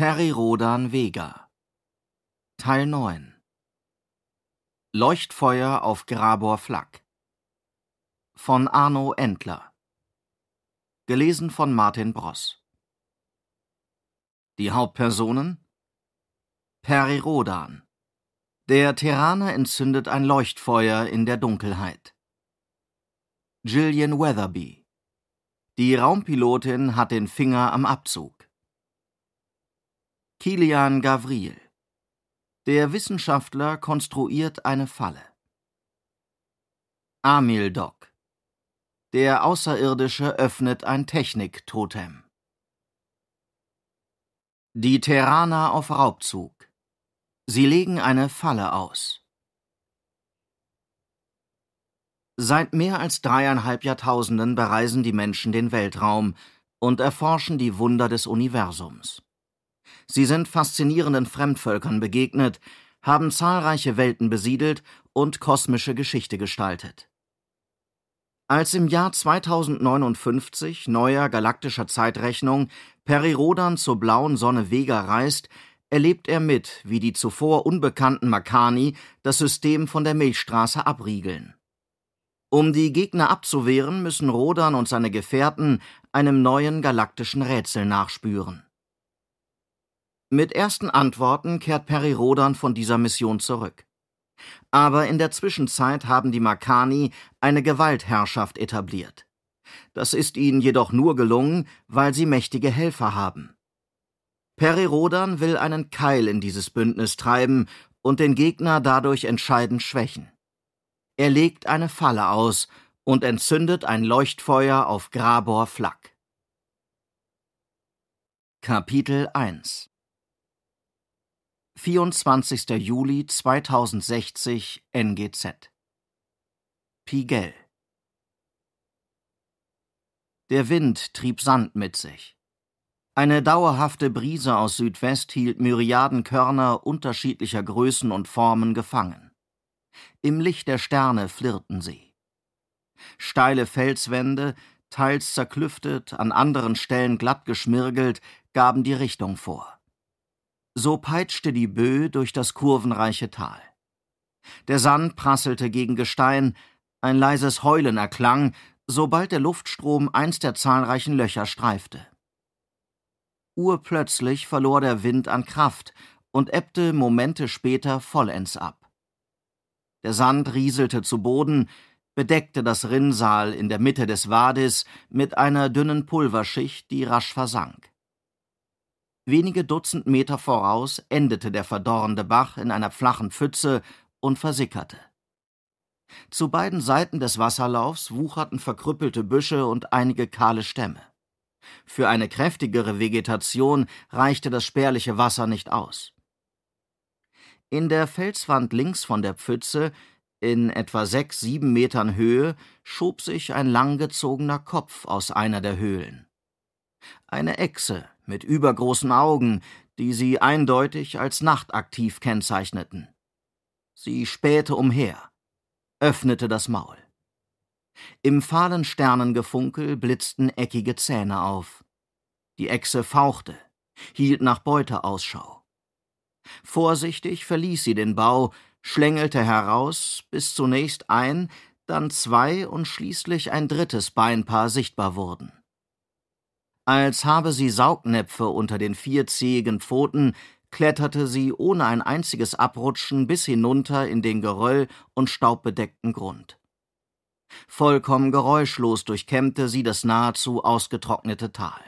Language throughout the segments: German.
Harry Rodan Vega Teil 9 Leuchtfeuer auf Grabor Flak von Arno Endler Gelesen von Martin Bross Die Hauptpersonen Perry Rodan Der Terraner entzündet ein Leuchtfeuer in der Dunkelheit. Gillian Weatherby Die Raumpilotin hat den Finger am Abzug. Kilian Gavril. Der Wissenschaftler konstruiert eine Falle. Amildok. Der Außerirdische öffnet ein Techniktotem. Die Terraner auf Raubzug. Sie legen eine Falle aus. Seit mehr als dreieinhalb Jahrtausenden bereisen die Menschen den Weltraum und erforschen die Wunder des Universums. Sie sind faszinierenden Fremdvölkern begegnet, haben zahlreiche Welten besiedelt und kosmische Geschichte gestaltet. Als im Jahr 2059 neuer galaktischer Zeitrechnung Peri Rodan zur blauen Sonne Vega reist, erlebt er mit, wie die zuvor unbekannten Makani das System von der Milchstraße abriegeln. Um die Gegner abzuwehren, müssen Rodan und seine Gefährten einem neuen galaktischen Rätsel nachspüren. Mit ersten Antworten kehrt Peri Rodan von dieser Mission zurück. Aber in der Zwischenzeit haben die Makani eine Gewaltherrschaft etabliert. Das ist ihnen jedoch nur gelungen, weil sie mächtige Helfer haben. Peri Rodan will einen Keil in dieses Bündnis treiben und den Gegner dadurch entscheidend schwächen. Er legt eine Falle aus und entzündet ein Leuchtfeuer auf Grabor Flak. Kapitel 1 24. Juli 2060 NGZ Pigel Der Wind trieb Sand mit sich. Eine dauerhafte Brise aus Südwest hielt Myriaden Körner unterschiedlicher Größen und Formen gefangen. Im Licht der Sterne flirrten sie. Steile Felswände, teils zerklüftet, an anderen Stellen glatt geschmirgelt, gaben die Richtung vor. So peitschte die Böe durch das kurvenreiche Tal. Der Sand prasselte gegen Gestein, ein leises Heulen erklang, sobald der Luftstrom eins der zahlreichen Löcher streifte. Urplötzlich verlor der Wind an Kraft und ebbte Momente später vollends ab. Der Sand rieselte zu Boden, bedeckte das Rinnsal in der Mitte des Wadis mit einer dünnen Pulverschicht, die rasch versank. Wenige Dutzend Meter voraus endete der verdorrende Bach in einer flachen Pfütze und versickerte. Zu beiden Seiten des Wasserlaufs wucherten verkrüppelte Büsche und einige kahle Stämme. Für eine kräftigere Vegetation reichte das spärliche Wasser nicht aus. In der Felswand links von der Pfütze, in etwa sechs, sieben Metern Höhe, schob sich ein langgezogener Kopf aus einer der Höhlen. Eine Echse mit übergroßen Augen, die sie eindeutig als nachtaktiv kennzeichneten. Sie spähte umher, öffnete das Maul. Im fahlen Sternengefunkel blitzten eckige Zähne auf. Die Echse fauchte, hielt nach Beute Ausschau. Vorsichtig verließ sie den Bau, schlängelte heraus, bis zunächst ein, dann zwei und schließlich ein drittes Beinpaar sichtbar wurden. Als habe sie Saugnäpfe unter den vierzähigen Pfoten, kletterte sie ohne ein einziges Abrutschen bis hinunter in den geröll- und staubbedeckten Grund. Vollkommen geräuschlos durchkämmte sie das nahezu ausgetrocknete Tal.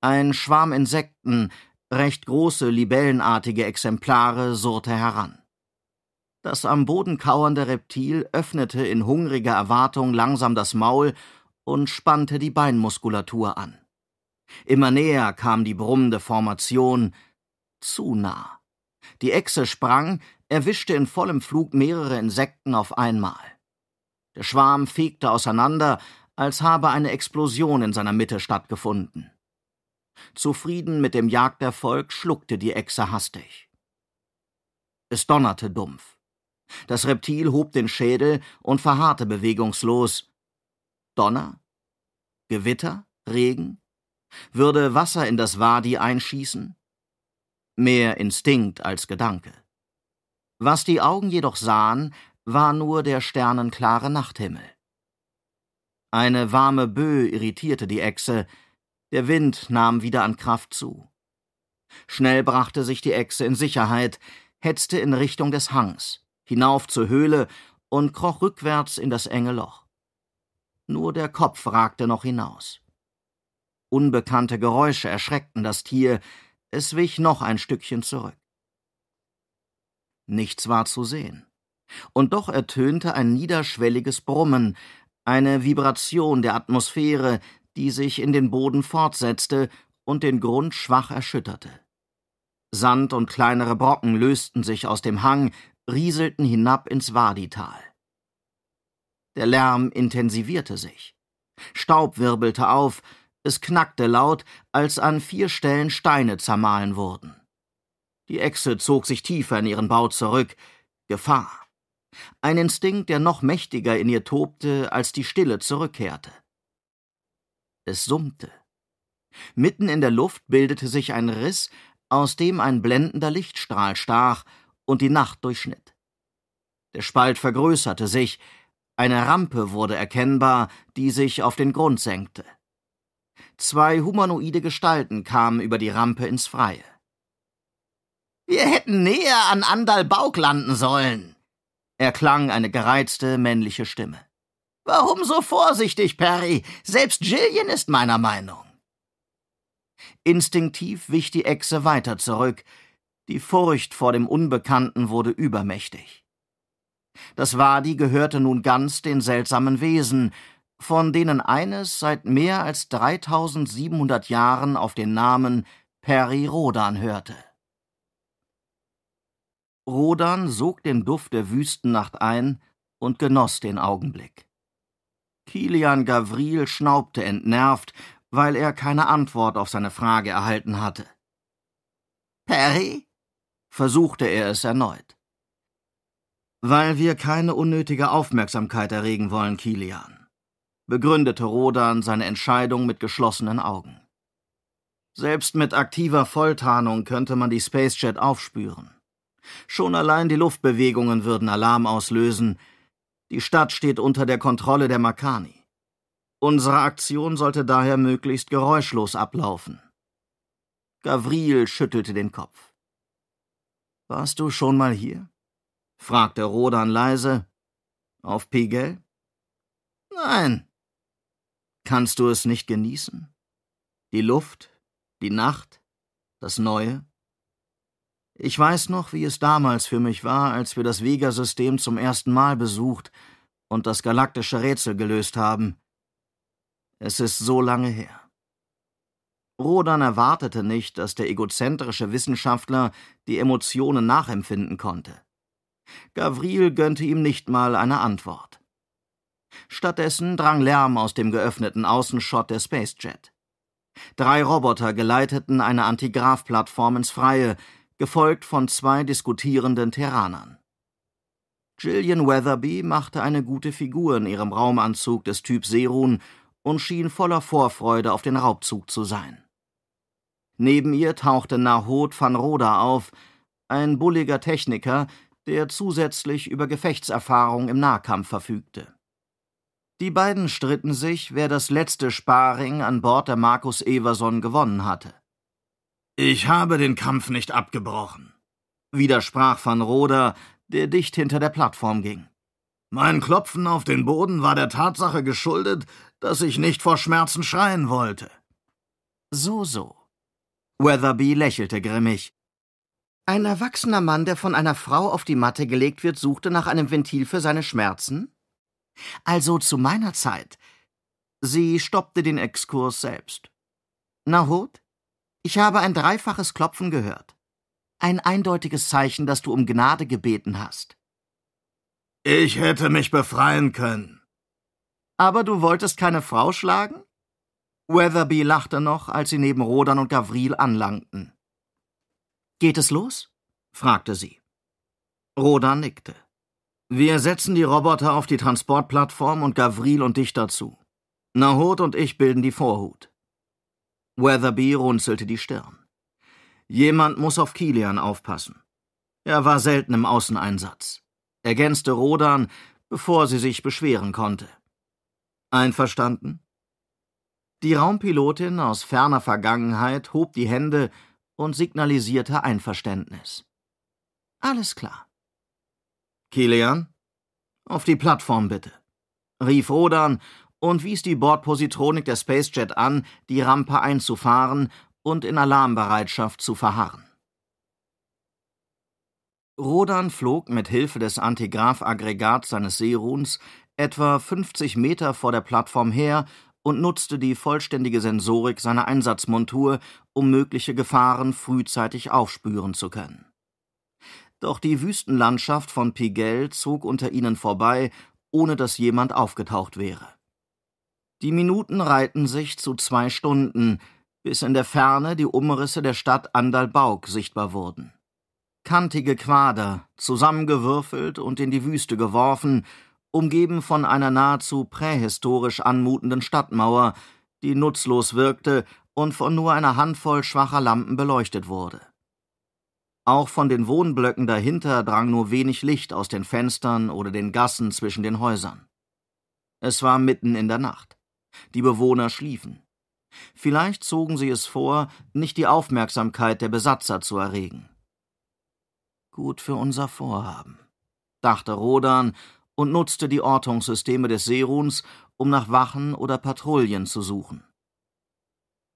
Ein Schwarm Insekten, recht große libellenartige Exemplare, surrte heran. Das am Boden kauernde Reptil öffnete in hungriger Erwartung langsam das Maul und spannte die Beinmuskulatur an. Immer näher kam die brummende Formation, zu nah. Die Echse sprang, erwischte in vollem Flug mehrere Insekten auf einmal. Der Schwarm fegte auseinander, als habe eine Explosion in seiner Mitte stattgefunden. Zufrieden mit dem Jagderfolg schluckte die Echse hastig. Es donnerte dumpf. Das Reptil hob den Schädel und verharrte bewegungslos, Donner? Gewitter? Regen? Würde Wasser in das Wadi einschießen? Mehr Instinkt als Gedanke. Was die Augen jedoch sahen, war nur der sternenklare Nachthimmel. Eine warme Böe irritierte die Echse, der Wind nahm wieder an Kraft zu. Schnell brachte sich die Echse in Sicherheit, hetzte in Richtung des Hangs, hinauf zur Höhle und kroch rückwärts in das enge Loch nur der Kopf ragte noch hinaus. Unbekannte Geräusche erschreckten das Tier, es wich noch ein Stückchen zurück. Nichts war zu sehen. Und doch ertönte ein niederschwelliges Brummen, eine Vibration der Atmosphäre, die sich in den Boden fortsetzte und den Grund schwach erschütterte. Sand und kleinere Brocken lösten sich aus dem Hang, rieselten hinab ins Wadital. Der Lärm intensivierte sich. Staub wirbelte auf, es knackte laut, als an vier Stellen Steine zermahlen wurden. Die Echse zog sich tiefer in ihren Bau zurück. Gefahr. Ein Instinkt, der noch mächtiger in ihr tobte, als die Stille zurückkehrte. Es summte. Mitten in der Luft bildete sich ein Riss, aus dem ein blendender Lichtstrahl stach und die Nacht durchschnitt. Der Spalt vergrößerte sich, eine Rampe wurde erkennbar, die sich auf den Grund senkte. Zwei humanoide Gestalten kamen über die Rampe ins Freie. Wir hätten näher an Andalbauk landen sollen, erklang eine gereizte männliche Stimme. Warum so vorsichtig, Perry? Selbst Gillian ist meiner Meinung. Instinktiv wich die Echse weiter zurück. Die Furcht vor dem Unbekannten wurde übermächtig. Das Wadi gehörte nun ganz den seltsamen Wesen, von denen eines seit mehr als 3700 Jahren auf den Namen Peri Rodan hörte. Rodan sog den Duft der Wüstennacht ein und genoss den Augenblick. Kilian Gavril schnaubte entnervt, weil er keine Antwort auf seine Frage erhalten hatte. Perry? versuchte er es erneut. Weil wir keine unnötige Aufmerksamkeit erregen wollen, Kilian, begründete Rodan seine Entscheidung mit geschlossenen Augen. Selbst mit aktiver Volltarnung könnte man die Spacejet aufspüren. Schon allein die Luftbewegungen würden Alarm auslösen. Die Stadt steht unter der Kontrolle der Makani. Unsere Aktion sollte daher möglichst geräuschlos ablaufen. Gavril schüttelte den Kopf. Warst du schon mal hier? fragte Rodan leise. Auf Pigel? Nein. Kannst du es nicht genießen? Die Luft, die Nacht, das Neue? Ich weiß noch, wie es damals für mich war, als wir das Vega-System zum ersten Mal besucht und das galaktische Rätsel gelöst haben. Es ist so lange her. Rodan erwartete nicht, dass der egozentrische Wissenschaftler die Emotionen nachempfinden konnte. Gavril gönnte ihm nicht mal eine Antwort. Stattdessen drang Lärm aus dem geöffneten Außenschott der Spacejet. Drei Roboter geleiteten eine Antigraf-Plattform ins Freie, gefolgt von zwei diskutierenden Terranern. Gillian Weatherby machte eine gute Figur in ihrem Raumanzug des Typ Serun und schien voller Vorfreude auf den Raubzug zu sein. Neben ihr tauchte Nahod van Roda auf, ein bulliger Techniker, der zusätzlich über Gefechtserfahrung im Nahkampf verfügte. Die beiden stritten sich, wer das letzte Sparring an Bord der Markus Everson gewonnen hatte. Ich habe den Kampf nicht abgebrochen, widersprach Van Roder, der dicht hinter der Plattform ging. Mein Klopfen auf den Boden war der Tatsache geschuldet, dass ich nicht vor Schmerzen schreien wollte. So, so. Weatherby lächelte grimmig. Ein erwachsener Mann, der von einer Frau auf die Matte gelegt wird, suchte nach einem Ventil für seine Schmerzen? Also zu meiner Zeit. Sie stoppte den Exkurs selbst. Na, Nahot, ich habe ein dreifaches Klopfen gehört. Ein eindeutiges Zeichen, dass du um Gnade gebeten hast. Ich hätte mich befreien können. Aber du wolltest keine Frau schlagen? Weatherby lachte noch, als sie neben Rodan und Gavril anlangten. Geht es los? fragte sie. Roda nickte. Wir setzen die Roboter auf die Transportplattform und Gavril und dich dazu. Nahot und ich bilden die Vorhut. Weatherby runzelte die Stirn. Jemand muss auf Kilian aufpassen. Er war selten im Außeneinsatz, ergänzte Rodan, bevor sie sich beschweren konnte. Einverstanden? Die Raumpilotin aus ferner Vergangenheit hob die Hände und signalisierte Einverständnis. Alles klar. Kilian, auf die Plattform bitte, rief Rodan und wies die Bordpositronik der Spacejet an, die Rampe einzufahren und in Alarmbereitschaft zu verharren. Rodan flog mit Hilfe des Antigraph-Aggregats seines Seeruhms etwa 50 Meter vor der Plattform her und nutzte die vollständige Sensorik seiner Einsatzmontur, um mögliche Gefahren frühzeitig aufspüren zu können. Doch die Wüstenlandschaft von Pigel zog unter ihnen vorbei, ohne dass jemand aufgetaucht wäre. Die Minuten reihten sich zu zwei Stunden, bis in der Ferne die Umrisse der Stadt Andalbaug sichtbar wurden. Kantige Quader, zusammengewürfelt und in die Wüste geworfen, umgeben von einer nahezu prähistorisch anmutenden Stadtmauer, die nutzlos wirkte und von nur einer Handvoll schwacher Lampen beleuchtet wurde. Auch von den Wohnblöcken dahinter drang nur wenig Licht aus den Fenstern oder den Gassen zwischen den Häusern. Es war mitten in der Nacht. Die Bewohner schliefen. Vielleicht zogen sie es vor, nicht die Aufmerksamkeit der Besatzer zu erregen. Gut für unser Vorhaben, dachte Rodan und nutzte die Ortungssysteme des Seruns, um nach Wachen oder Patrouillen zu suchen.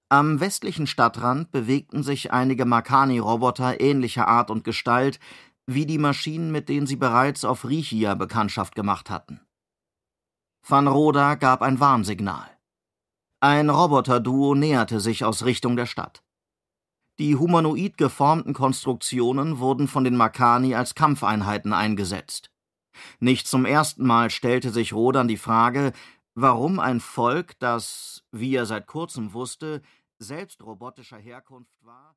Am westlichen Stadtrand bewegten sich einige Makani-Roboter ähnlicher Art und Gestalt wie die Maschinen, mit denen sie bereits auf Riechia Bekanntschaft gemacht hatten. Van Roda gab ein Warnsignal. Ein Roboterduo näherte sich aus Richtung der Stadt. Die humanoid geformten Konstruktionen wurden von den Makani als Kampfeinheiten eingesetzt. Nicht zum ersten Mal stellte sich Rodan die Frage, warum ein Volk, das, wie er seit kurzem wusste, selbst robotischer Herkunft war,